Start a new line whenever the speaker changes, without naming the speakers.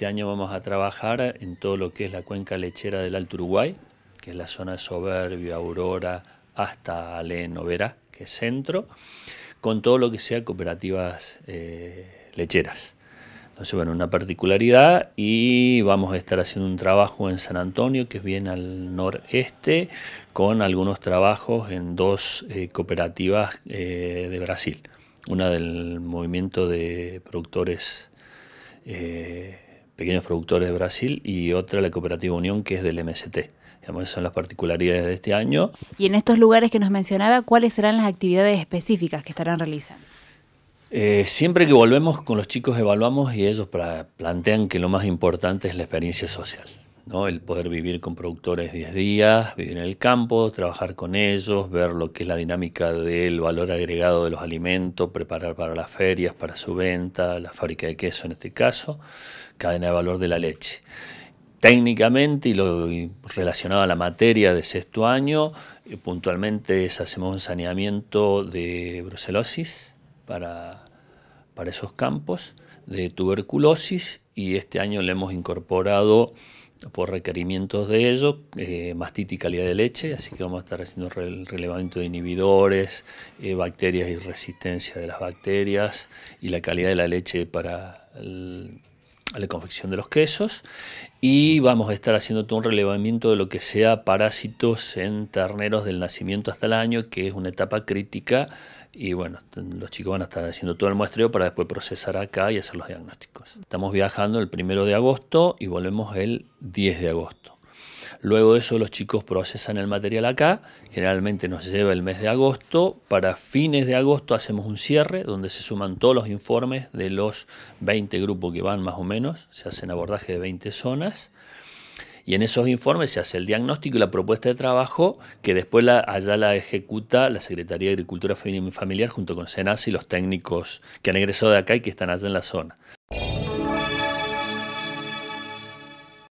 Este año vamos a trabajar en todo lo que es la cuenca lechera del Alto Uruguay, que es la zona de Soberbio, Aurora, hasta Ale Novera, que es centro, con todo lo que sea cooperativas eh, lecheras. Entonces, bueno, una particularidad y vamos a estar haciendo un trabajo en San Antonio, que es bien al noreste, con algunos trabajos en dos eh, cooperativas eh, de Brasil. Una del movimiento de productores pequeños productores de Brasil y otra la cooperativa Unión que es del MST. esas son las particularidades de este año. Y en estos lugares que nos mencionaba, ¿cuáles serán las actividades específicas que estarán realizando? Eh, siempre que volvemos con los chicos evaluamos y ellos plantean que lo más importante es la experiencia social. El poder vivir con productores 10 días, vivir en el campo, trabajar con ellos, ver lo que es la dinámica del valor agregado de los alimentos, preparar para las ferias, para su venta, la fábrica de queso en este caso, cadena de valor de la leche técnicamente y lo relacionado a la materia de sexto año, eh, puntualmente hacemos un saneamiento de brucelosis para, para esos campos, de tuberculosis y este año le hemos incorporado por requerimientos de ello, eh, y calidad de leche, así que vamos a estar haciendo el relevamiento de inhibidores, eh, bacterias y resistencia de las bacterias y la calidad de la leche para el, a la confección de los quesos y vamos a estar haciendo todo un relevamiento de lo que sea parásitos en terneros del nacimiento hasta el año, que es una etapa crítica y bueno, los chicos van a estar haciendo todo el muestreo para después procesar acá y hacer los diagnósticos. Estamos viajando el primero de agosto y volvemos el 10 de agosto. Luego de eso los chicos procesan el material acá, generalmente nos lleva el mes de agosto, para fines de agosto hacemos un cierre donde se suman todos los informes de los 20 grupos que van más o menos, se hacen abordaje de 20 zonas. Y en esos informes se hace el diagnóstico y la propuesta de trabajo que después allá la ejecuta la Secretaría de Agricultura Familiar junto con SENASA y los técnicos que han egresado de acá y que están allá en la zona.